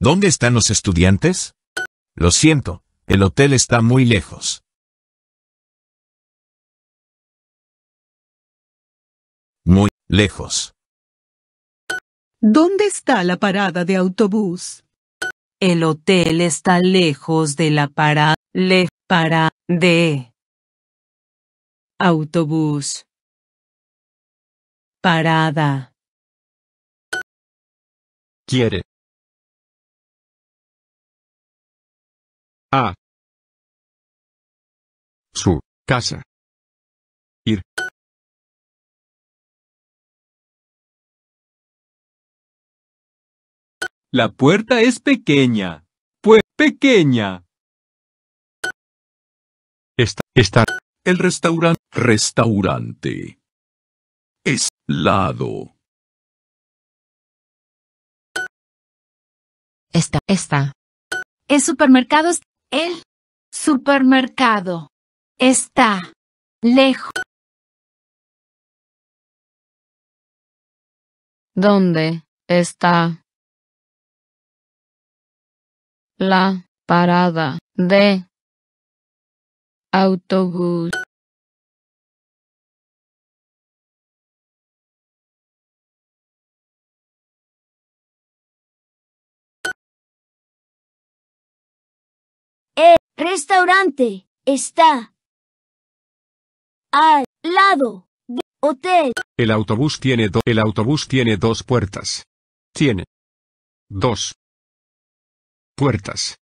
¿Dónde están los estudiantes? Lo siento, el hotel está muy lejos. Muy lejos. ¿Dónde está la parada de autobús? El hotel está lejos de la parada. Le para de autobús. Parada. Quiere a su casa. Ir. La puerta es pequeña. Pues pequeña. Está, está. El restaurante. Restaurante. Es lado. Está, está. El supermercado el supermercado está lejos. ¿Dónde está la parada de autobús? restaurante está al lado del hotel. El autobús tiene el autobús tiene dos puertas. Tiene dos puertas.